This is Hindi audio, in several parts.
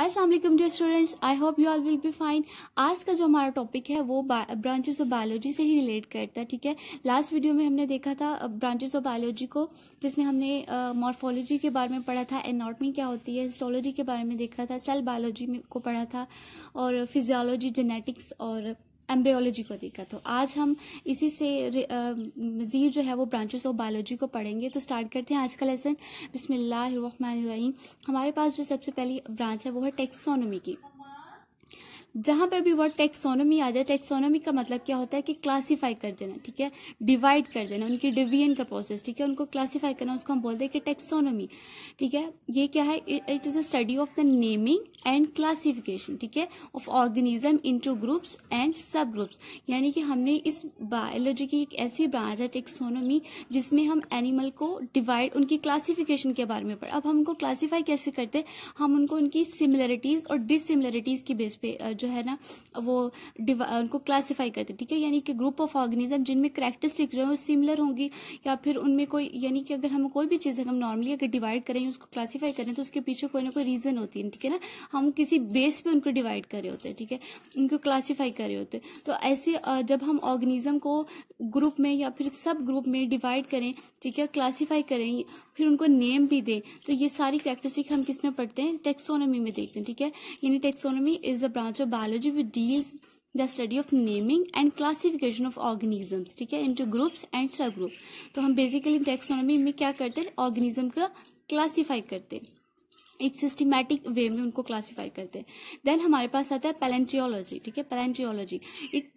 Aslam dear students I hope you all will be fine आज का जो हमारा टॉपिक है वो ब्रांचेस ऑफ बायोलॉजी से ही रिलेट करता है ठीक है लास्ट वीडियो में हमने देखा था ब्रांचेस ऑफ बायोलॉजी को जिसमें हमने मॉर्फोलॉजी uh, के बारे में पढ़ा था एनाटमी क्या होती है हिस्टोलॉजी के बारे में देखा था सेल बायोलॉजी को पढ़ा था और फिजियोलॉजी जेनेटिक्स और एम्ब्रियोलॉजी को देखा तो आज हम इसी से मज़ीद जो है वो ब्रांचेस ऑफ बायोलॉजी को पढ़ेंगे तो स्टार्ट करते हैं आज का लेसन बिसमीम हमारे पास जो सबसे पहली ब्रांच है वो है टेक्सोनोमी की जहां पे भी वर्ड टेक्सोनोमी आ जाए टेक्सोनोमी का मतलब क्या होता है कि क्लासीफाई कर देना ठीक है डिवाइड कर देना उनकी डिवीजन का प्रोसेस ठीक है उनको क्लासिफाई करना उसको हम बोलते हैं कि टेक्सोनोमी ठीक है ये क्या है it is a study of the naming and classification ठीक है of organism into groups and sub groups यानी कि हमने इस बायोलॉजी की एक ऐसी ब्रांच है टेक्सोनोमी जिसमें हम एनिमल को डिवाइड उनकी क्लासिफिकेशन के बारे में पढ़ा अब हमको क्लासीफाई कैसे करते हम उनको उनकी सिमिलरिटीज़ और डिसिमिलरिटीज़ के बेस पे जो जो है ना वो उनको क्लासीफाई करते हैं ठीक है यानी कि ग्रुप ऑफ ऑर्गेनिज्म जिनमें करेक्टरिस्टिक जो है वो सिमिलर होंगी या फिर उनमें कोई यानी कि अगर हम कोई भी चीज़ हम नॉर्मली अगर डिवाइड करें उसको क्लासीफाई करें तो उसके पीछे कोई ना कोई रीज़न होती है ठीक है ना हम किसी बेस पर उनको डिवाइड कर रहे होते हैं ठीक है उनको क्लासीफाई कर रहे होते हैं तो ऐसे जब हम ऑर्गेनिज्म को ग्रुप में या फिर सब ग्रुप में डिवाइड करें ठीक है क्लासीफाई करें फिर उनको नेम भी दें तो ये सारी करेक्टरिस्टिक हम किस में पढ़ते हैं टेक्सोनोमी में देखते हैं ठीक है यानी taxonomy is a branch of biology which deals the study of naming and classification of organisms ठीक है into groups and sub group तो हम बेसिकली टेक्सोनॉमी में क्या करते हैं ऑर्गेनिज्म का क्लासीफाई करते हैं एक सिस्टमैटिक वे में उनको क्लासीफाई करते हैं देन हमारे पास आता है पैलेंटियोलॉजी ठीक है पैलेंटियोलॉजी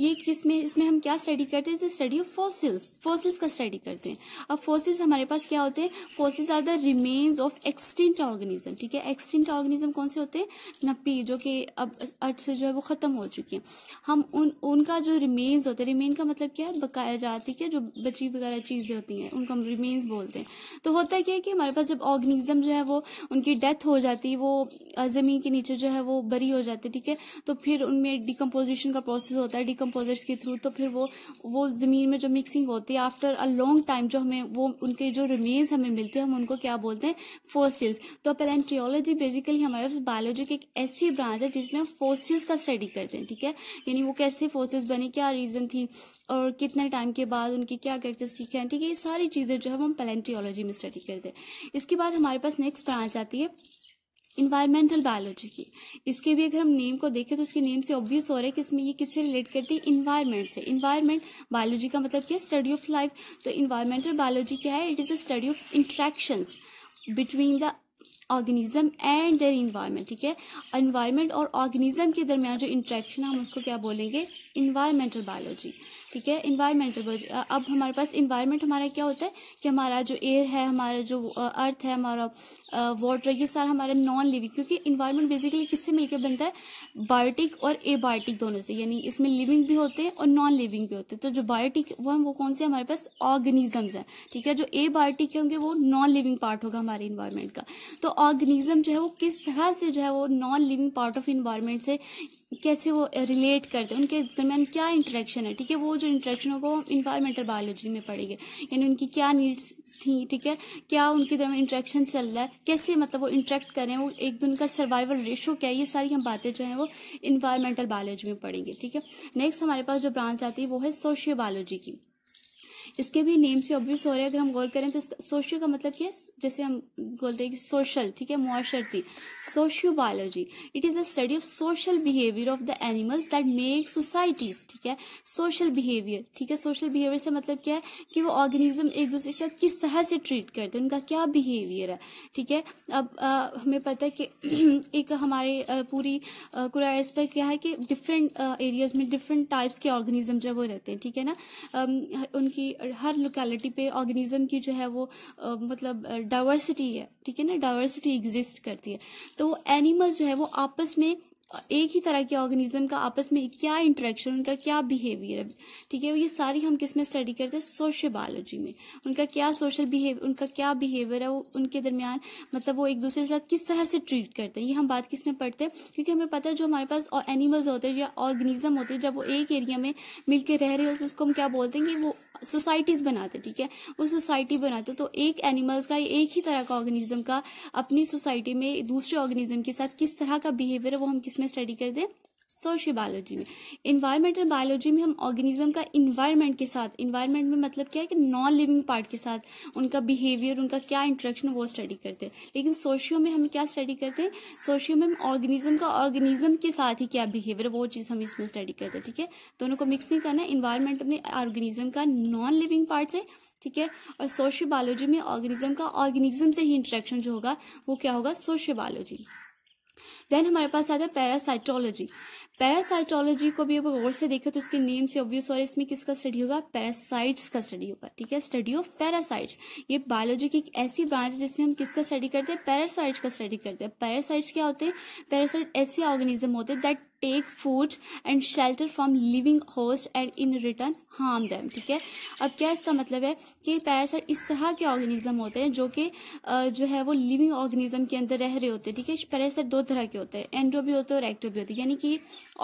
ये किस में इसमें हम क्या स्टडी करते हैं स्टडी ऑफ फोसिल्स फोसिल्स का स्टडी करते हैं अब फोसिल्स हमारे पास क्या होते हैं fossils are the remains of extinct organism ठीक है एक्सटिंट ऑर्गेनिज्म कौन से होते हैं नपी जो कि अब अर्थ से जो है वो ख़त्म हो चुकी है हम उन उनका जो रिमेन्स होते हैं रिमेन का मतलब क्या है बकाया जाती है जो बची वगैरह चीज़ें होती हैं उनको हम रिमेन्स बोलते हैं तो होता क्या है कि हमारे पास जब ऑर्गेनिज्म जो है वो उनकी डेथ डेथ हो जाती है वो ज़मीन के नीचे जो है वो बरी हो जाती है ठीक है तो फिर उनमें डिकम्पोजिशन का प्रोसेस होता है डिकम्पोजर्स के थ्रू तो फिर वो वो ज़मीन में जो मिक्सिंग होती है आफ्टर अ लॉन्ग टाइम जो हमें वो उनके जो रिमेन्स हमें मिलते हैं हम उनको क्या बोलते हैं फोसिल्स तो पेलेंट्रियोलॉजी बेसिकली हमारे बायोलॉजी की एक ऐसी ब्रांच है जिसमें हम फोसिल्स का स्टडी करते हैं ठीक है यानी वो कैसे फोसिल्स बने क्या रीज़न थी और कितने टाइम के बाद उनकी क्या ठीक है ठीक है ये सारी चीज़ें जो है हम पेलेंट्रियोलॉजी में स्टडी करते हैं इसके बाद हमारे पास नेक्स्ट ब्रांच आती है इन्वायरमेंटल बायोलॉजी की इसके भी अगर हम नेम को देखें तो इसके नेम से ऑब्वियस हो रहा है कि इसमें ये किससे रिलेट करती है इन्वायरमेंट से इन्वायरमेंट बायोलॉजी का मतलब क्या स्टडी ऑफ लाइफ तो इन्वायरमेंटल बायोलॉजी क्या है it is a study of interactions between the organism and their environment ठीक है इन्वायरमेंट और ऑर्गेनिज्म के दरमियान जो इंट्रैक्शन है हम उसको क्या बोलेंगे इन्वायरमेंटल बायोलॉजी ठीक है इन्वायरमेंटल बायोलॉजी अब हमारे पास इन्वायरमेंट हमारा क्या होता है कि हमारा जो एयर है हमारा जो अर्थ है हमारा वाटर ये सारा हमारा नॉन लिविंग क्योंकि इन्वायरमेंट बेसिकली किससे मिलकर बनता है बायोटिक और ए बायोटिक दोनों से यानी इसमें लिविंग भी होते हैं और नॉन लिविंग भी होते हैं तो जो बायोटिक वो वो कौन से हमारे पास ऑर्गेनिजम्स हैं ठीक है जो ए बायोटिक होंगे वो नॉन लिविंग पार्ट होगा हमारे इन्वायरमेंट का तो ऑर्गेनिज्म जो है वो किस तरह से जो है वो non living part of environment से कैसे वो रिलेट करते हैं उनके मैम क्या इंट्रैक्शन है ठीक है वो जो इंट्रैक्शन होगा वो इन्वायरमेंटल बायोलॉजी में पड़ेगी यानी उनकी क्या नीड्स थी ठीक है क्या उनके दरमियान इंट्रैक्शन चल रहा है कैसे मतलब वो इंट्रैक्ट करें वो एक दिन का सर्वाइवल रेशो क्या है ये सारी हम बातें जो हैं वो इन्वायरमेंटल बायोलॉजी में पढ़ेंगे ठीक है नेक्स्ट हमारे पास जो ब्रांच आती है वो है सोशियो बायोलॉजी की जिसके भी नेम से ऑब्वियस हो रहा है अगर हम गौर करें तो इसका सोशियो का मतलब क्या है जैसे हम बोलते हैं कि सोशल ठीक है मुआशरती socio biology it is the study of social behaviour of the animals that make societies ठीक है सोशल बिहेवियर ठीक है सोशल बिहेवियर से मतलब क्या है कि वो ऑर्गेनिज्म एक दूसरे के साथ किस तरह से ट्रीट करते हैं उनका क्या बिहेवियर है ठीक है अब आ, हमें पता है कि एक हमारे पूरी कुराइस पर क्या है कि डिफरेंट एरियाज में डिफरेंट टाइप्स के ऑर्गेनिज्म जो वो रहते हैं ठीक है ना उनकी हर लोकेलिटी पे ऑर्गेनिज्म की जो है वो आ, मतलब डाइवर्सिटी है ठीक है ना डाइवर्सिटी एग्जिस्ट करती है तो एनिमल्स जो है वो आपस में एक ही तरह के ऑर्गेनिज्म का आपस में क्या इंटरेक्शन उनका क्या बिहेवियर है ठीक है ये सारी हम किस में स्टडी करते हैं सोशल बायोलॉजी में उनका क्या सोशल बिहेवियर उनका क्या बिहेवियर है वो उनके दरमियान मतलब वो एक दूसरे के साथ किस तरह से ट्रीट करते हैं ये हम बात किस में पढ़ते हैं क्योंकि हमें पता है जो हमारे पास एनिमल्स होते हैं या ऑर्गेनिज्म होते हैं जब वो एक एरिया में के रह रहे होते उसको हम क्या बोलते हैं कि वो सोसाइटीज़ बनाते ठीक है वो सोसाइटी बनाते तो एक एनिमल्स का एक ही तरह का ऑर्गेनिज्म का अपनी सोसाइटी में दूसरे ऑर्गेनिज्म के साथ किस तरह का बिहेवियर है वो हम किस में स्टडी करते हैं सोशल बायोलॉजी में इन्वायरमेंटल बायोलॉजी में हम ऑर्गेनिज्म का इन्वायरमेंट के साथ इन्वायरमेंट में मतलब क्या है कि नॉन लिविंग पार्ट के साथ उनका बिहेवियर उनका क्या इंट्रैक्शन वो स्टडी करते हैं लेकिन सोशियो में हम क्या स्टडी करते हैं सोशियो में हम ऑर्गेनिज्म का ऑर्गेनिज्म के साथ ही क्या बिहेवियर वो चीज़ हम इसमें स्टडी करते हैं ठीक है दोनों को मिक्स नहीं करना इन्वायरमेंट में ऑर्गेनिज्म का नॉन लिविंग पार्ट से ठीक है और सोशियो बायोलॉजी में ऑर्गेनिज्म का ऑर्गेनिज्म से ही इंट्रैक्शन जो होगा वो क्या होगा सोशियो बायोलॉजी देन हमारे पास आता है पैरासाइटोलॉजी पैरासाइटोलॉजी को भी अगर गौर से देखें तो उसके नेम से ऑब्वियस और इसमें किसका स्टडी होगा पैरासाइट्स का स्टडी होगा ठीक है स्टडी ऑफ पैरासाइट्स ये बायोलॉजी की एक ऐसी ब्रांच है जिसमें हम किसका स्टडी करते हैं पैरासाइट्स का स्टडी करते हैं पैरासाइट्स क्या होते हैं पैरासाइट ऐसे ऑर्गेनिज्म होते हैं that take food and shelter from living host and in return harm them ठीक है अब क्या इसका मतलब है कि पैरासाइट इस तरह के ऑर्गेनिज्म होते हैं जो कि जो है वो लिविंग ऑर्गेनिज्म के अंदर रह रहे होते हैं ठीक है पैरासाइट दो तरह के होते हैं एंड्रो भी होते हैं और एक्टिव भी होते हैं यानी कि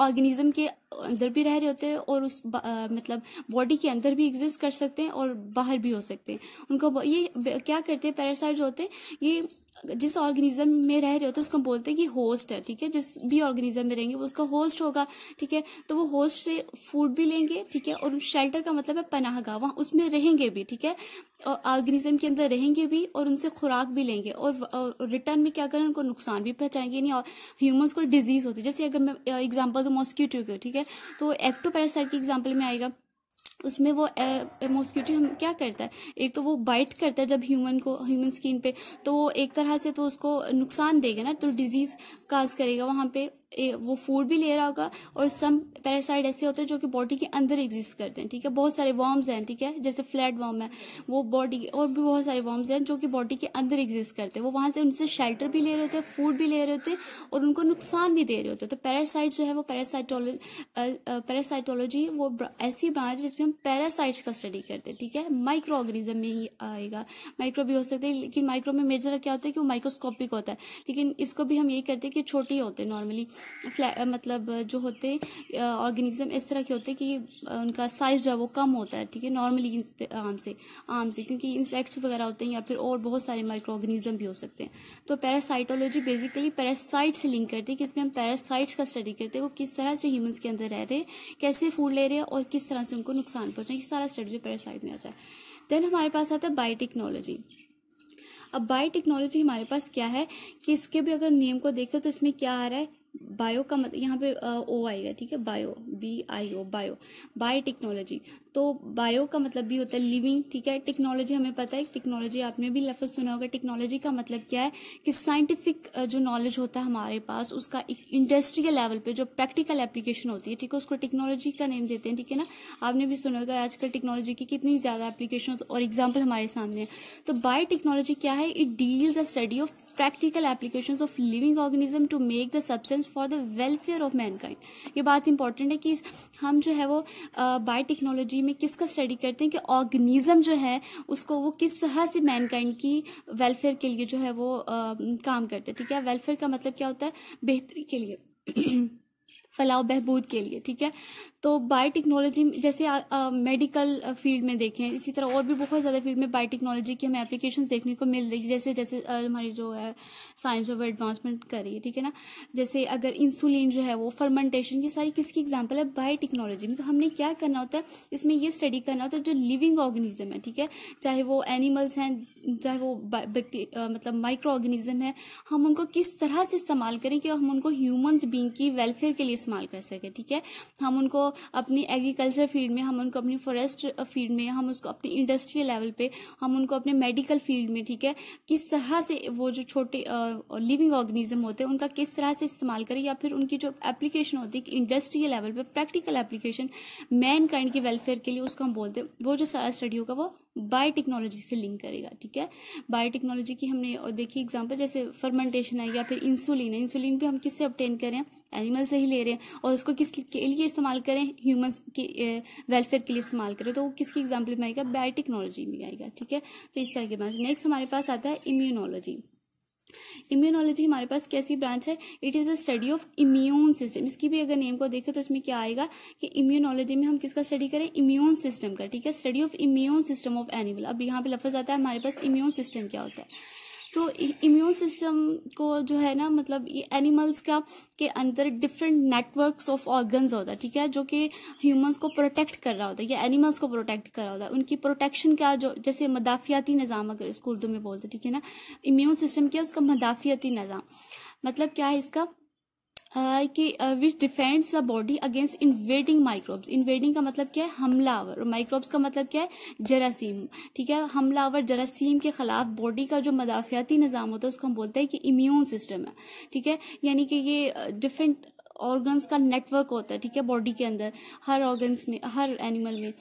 ऑर्गेनिज्म के अंदर भी रह रहे होते हैं और उस आ, मतलब बॉडी के अंदर भी एग्जिस्ट कर सकते हैं और बाहर भी हो सकते हैं उनको ये क्या करते हैं पैरासाइट जो होते हैं ये जिस ऑर्गेनिज्म में रह रहे हो तो उसको हम बोलते हैं कि होस्ट है ठीक है जिस भी ऑर्गेनिज्म में रहेंगे वो उसका होस्ट होगा ठीक है तो वो होस्ट से फूड भी लेंगे ठीक है और शेल्टर का मतलब है पनाहगाह वहाँ उसमें रहेंगे भी ठीक है और ऑर्गेनिज्म के अंदर रहेंगे भी और उनसे खुराक भी लेंगे और रिटर्न में क्या करें उनको नुकसान भी पहुँचाएंगे नहीं और ह्यूमन्स को डिजीज़ होती है जैसे अगर मैं एग्जाम्पल दूँ मॉस्क्यूटो की ठीक है तो एक्टो पैरासाइट की एग्जाम्पल में आएगा उसमें वो मॉस्किटो क्या करता है एक तो वो बाइट करता है जब ह्यूमन को ह्यूमन स्किन पे तो वो एक तरह से तो उसको नुकसान देगा ना तो डिजीज़ काज करेगा वहाँ पे वो फूड भी ले रहा होगा और सम पैरासाइड ऐसे होते हैं जो कि बॉडी के अंदर एग्जिस्ट करते हैं ठीक है बहुत सारे वॉर्म्स हैं ठीक है जैसे फ्लैट वॉर्म है वो बॉडी और भी बहुत सारे वॉर्म्स हैं जो कि बॉडी के अंदर एग्जिस्ट करते हैं वो वहाँ से उनसे शेल्टर भी ले रहे होते हैं फूड भी ले रहे होते हैं और उनको नुकसान भी दे रहे होते हैं तो पैरासाइट जो है वो पैरासाइटोल पैरासाइटोलॉजी वो ऐसी ब्रांच जिसमें हम पैरासाइट्स का स्टडी करते हैं ठीक है माइक्रो ऑर्गेनिज्म में ही आएगा माइक्रो भी हो सकते हैं लेकिन माइक्रो में मेजर क्या होता है कि वो माइक्रोस्कोपिक होता है लेकिन इसको भी हम यही करते हैं कि छोटे होते हैं नॉर्मली मतलब जो होते हैं ऑर्गेनिज्म इस तरह के होते हैं कि उनका साइज जो है वो कम होता है ठीक है नॉर्मली आम से आम से क्योंकि इंसेक्ट्स वगैरह होते हैं या फिर और बहुत सारे माइक्रो ऑर्गेनिज्म भी हो सकते हैं तो पैरासाइटोलॉजी बेसिकली पैरासाइट से लिंक करती है कि इसमें हम पैरासाइट्स का स्टडी करते हैं वो किस तरह से ह्यूमन्स के अंदर रह रहे हैं कैसे फूड ले रहे हैं और किस तरह से उनको नुकसान नुकसान पहुँचाएँ ये सारा स्ट्रेटजी पैरासाइट में आता है देन हमारे पास आता है बायोटेक्नोलॉजी अब बायो टेक्नोलॉजी हमारे पास क्या है कि इसके भी अगर नेम को देखें तो इसमें क्या आ रहा है बायो का मतलब यहाँ पे ओ आएगा ठीक है bio B I O bio bio technology तो बायो का मतलब भी होता है लिविंग ठीक है टेक्नोलॉजी हमें पता है टेक्नोलॉजी आपने भी लफ्ज़ सुना होगा टेक्नोलॉजी का मतलब क्या है कि साइंटिफिक जो नॉलेज होता है हमारे पास उसका एक इंडस्ट्रियल लेवल पे जो प्रैक्टिकल एप्लीकेशन होती है ठीक है उसको टेक्नोलॉजी का नेम देते हैं ठीक है ना आपने भी सुना होगा आजकल टेक्नोलॉजी की कितनी ज़्यादा एप्लीकेशन और एग्जाम्पल हमारे सामने हैं तो बायो टेक्नोलॉजी क्या है it deals the study of practical application of living organism to make the substance for the welfare of mankind ये बात इंपॉर्टेंट है कि हम जो है वो बायोटेक्नोलॉजी में किसका स्टडी करते हैं कि ऑर्गेनिज्म जो है उसको वो किस तरह से मैनकाइंड की वेलफेयर के लिए जो है वो आ, काम करते हैं ठीक है वेलफेयर का मतलब क्या होता है बेहतरी के लिए फलाव बहबूद के लिए ठीक है तो बायोटेक्नोलॉजी जैसे आ, आ, मेडिकल फील्ड में देखें इसी तरह और भी बहुत ज़्यादा फील्ड में बायोटेक्नोलॉजी की हमें एप्लीकेशन देखने को मिल रही है जैसे जैसे हमारी जो है साइंस ऑफ एडवांसमेंट कर रही है ठीक है ना जैसे अगर इंसुलिन जो है वो फर्मेंटेशन ये सारी किसकी एग्जाम्पल है बायोटेक्नोलॉजी में तो हमने क्या करना होता है इसमें ये स्टडी करना होता है जो लिविंग ऑर्गेनिज्म है ठीक है चाहे वो एनिमल्स हैं चाहे वो मतलब माइक्रो ऑर्गेनिज्म है हम उनको किस तरह से इस्तेमाल करें कि हम उनको ह्यूमन्स बींग की वेलफेयर के लिए इस्तेमाल कर सकें ठीक है हम उनको अपनी एग्रीकल्चर फील्ड में हम उनको अपनी फॉरेस्ट फील्ड में हम उसको अपनी इंडस्ट्रियल लेवल पे हम उनको अपने मेडिकल फील्ड में ठीक है किस तरह से वो जो छोटे लिविंग ऑर्गेनिज्म होते हैं उनका किस तरह से इस्तेमाल करें या फिर उनकी जो एप्लीकेशन होती है इंडस्ट्रियल लेवल पर प्रैक्टिकल एप्लीकेशन मैन काइंड की वेलफेयर के लिए उसको हम बोलते हैं वो जो सारा स्टडी होगा वो बायोटेक्नोलॉजी से लिंक करेगा ठीक है बायोटेक्नोलॉजी की हमने और देखिए एग्जांपल जैसे फर्मेंटेशन है या फिर इंसुलिन है इंसुलिन भी हम किससे ऑप्टेन करें एनिमल से ही ले रहे हैं और उसको किस के लिए इस्तेमाल करें करें ह्यूमन के वेलफेयर के लिए इस्तेमाल करें तो वो किसकी एग्जाम्पल में आएगा बायोटेक्नोलॉजी में आएगा ठीक है तो इस तरह के ब्रांच नेक्स्ट हमारे पास आता है इम्यूनोलॉजी इम्यूनोलॉजी हमारे पास कैसी ब्रांच है it is a study of immune system इसकी भी अगर नेम को देखें तो इसमें क्या आएगा कि इम्यूनोलॉजी में हम किसका स्टडी करें इम्यून सिस्टम का ठीक है study of immune system of animal अब यहाँ पे लफज आता है हमारे पास इम्यून सिस्टम क्या होता है तो इम्यून सिस्टम को जो है ना मतलब ये एनिमल्स का के अंदर डिफरेंट नेटवर्क्स ऑफ ऑर्गन्स होता है ठीक है जो कि ह्यूमंस को प्रोटेक्ट कर रहा होता है या एनिमल्स को प्रोटेक्ट कर रहा होता है उनकी प्रोटेक्शन का जो जैसे मदाफियाती निज़ाम अगर इसको उर्दू में बोलते ठीक है ना इम्यून सिस्टम क्या उसका मदाफियाती निज़ाम मतलब क्या है इसका कि which defends the body against invading microbes invading का मतलब क्या है हमलावर माइक्रोब्स का मतलब क्या है जरासीम ठीक है हमलावर जरासीम के खिलाफ बॉडी का जो मदाफियाती निज़ाम होता है उसको हम बोलते हैं कि इम्यून सिस्टम है ठीक है यानी कि ये डिफरेंट ऑर्गन्स का नेटवर्क होता है ठीक है बॉडी के अंदर हर ऑर्गन्स में हर एनिमल में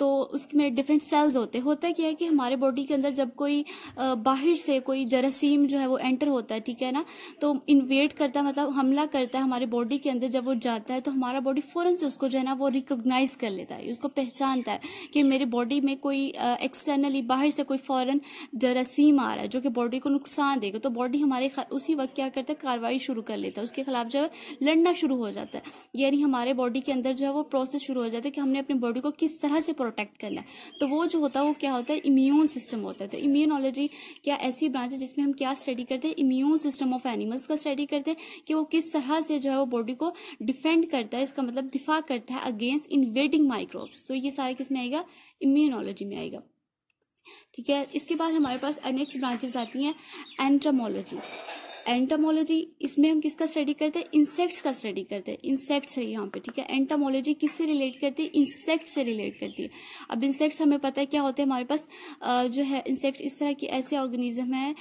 तो उसमें डिफरेंट सेल्स होते हैं होता क्या है कि हमारे बॉडी के अंदर जब कोई बाहर से कोई जरासीम जो है वो एंटर होता है ठीक है ना तो इन्वेट करता है मतलब हमला करता है हमारे बॉडी के अंदर जब वो जाता है तो हमारा बॉडी फ़ौरन से उसको जो है ना वो रिकोगनाइज कर लेता है उसको पहचानता है कि मेरे बॉडी में कोई एक्सटर्नली बाहर से कोई फ़ौरन जरासीम आ रहा है जो कि बॉडी को नुकसान देगा तो बॉडी हमारे उसी वक्त क्या करता है कार्रवाई शुरू कर लेता है उसके खिलाफ जो है लड़ना शुरू हो जाता है यानी हमारे बॉडी के अंदर जो है वो प्रोसेस शुरू हो जाता है कि हमने अपनी बॉडी को किस तरह से प्रोटेक्ट करना है तो वो जो होता है वो क्या होता है इम्यून सिस्टम होता है तो इम्यूनोलॉजी क्या ऐसी ब्रांच है जिसमें हम क्या स्टडी करते हैं इम्यून सिस्टम ऑफ एनिमल्स का स्टडी करते हैं कि वो किस तरह से जो है वो बॉडी को डिफेंड करता है इसका मतलब दिफा करता है अगेंस्ट इन्वेडिंग माइक्रोब्स तो ये सारा किस में आएगा इम्यूनोलॉजी में आएगा ठीक है इसके बाद हमारे पास नेक्स्ट ब्रांचेस आती हैं एंट्रामोलॉजी एंटामोलॉजी इसमें हम किसका स्टडी करते हैं इंसेक्ट्स का स्टडी करते हैं इंसेक्ट्स है यहाँ पे ठीक है एंटामोलॉजी किससे रिलेट करती है इंसेक्ट से रिलेट करती है अब इंसेक्ट्स हमें पता है क्या होते हैं हमारे पास जो है इंसेक्ट इस तरह के ऐसे ऑर्गेनिज्म है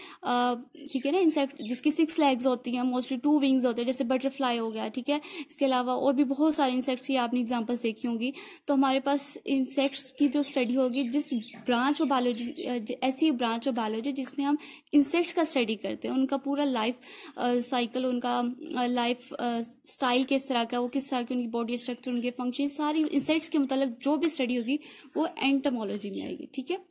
ठीक है ना इंसेक्ट जिसकी सिक्स लेग्स होती हैं मोस्टली टू विंग्स होते हैं जैसे बटरफ्लाई हो गया ठीक है इसके अलावा और भी बहुत सारे इंसेक्ट्स की आपने एग्जाम्पल्स देखी होंगी तो हमारे पास इंसेक्ट्स की जो स्टडी होगी जिस ब्रांच ऑफ बायोलॉजी ऐसी ब्रांच ऑफ बायोलॉजी जिसमें हम इंसेक्ट्स का स्टडी करते हैं उनका पूरा लाइफ लाइफ साइकिल uh, उनका लाइफ uh, स्टाइल uh, किस तरह का वो किस तरह की उनकी बॉडी स्ट्रक्चर उनके फंक्शन सारी इंसेक्ट्स के मतलब जो भी स्टडी होगी वो एंटमोलॉजी में आएगी ठीक है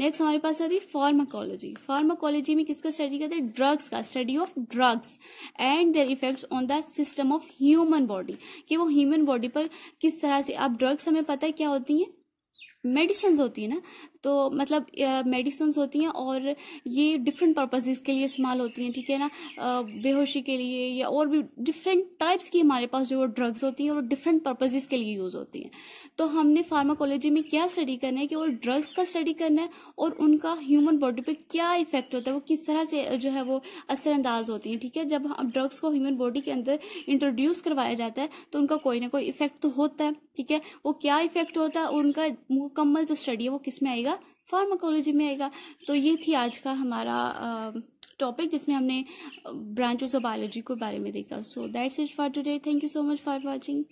नेक्स्ट हमारे पास आती है फार्माकोलॉजी फार्माकोलॉजी में किसका स्टडी करते हैं ड्रग्स का study of drugs and their effects on the system of human body कि वो ह्यूमन बॉडी पर किस तरह से आप ड्रग्स हमें पता है क्या होती हैं मेडिसिन होती है ना तो मतलब मेडिसन्स होती हैं और ये डिफरेंट पर्पजेज़ के लिए इस्तेमाल होती हैं ठीक है ना बेहोशी के लिए या और भी डिफरेंट टाइप्स की हमारे पास जो ड्रग्स होती हैं और डिफरेंट पर्पजेज़ के लिए यूज़ होती हैं तो हमने फार्माकोलॉजी में क्या स्टडी करना है कि और ड्रग्स का स्टडी करना है और उनका ह्यूमन बॉडी पर क्या इफेक्ट होता है वो किस तरह से जो है वो असरअंदाज होती हैं ठीक है जब हम ड्रग्स को ह्यूमन बॉडी के अंदर इंट्रोड्यूस करवाया जाता है तो उनका कोई ना कोई इफेक्ट तो होता है ठीक है वो क्या इफेक्ट होता है और उनका मुकम्मल जो स्टडी है वो किस में आएगा फार्माकोलॉजी में आएगा तो ये थी आज का हमारा टॉपिक जिसमें हमने ब्रांचेस ऑफ बायोलॉजी के बारे में देखा so that's it for today thank you so much for watching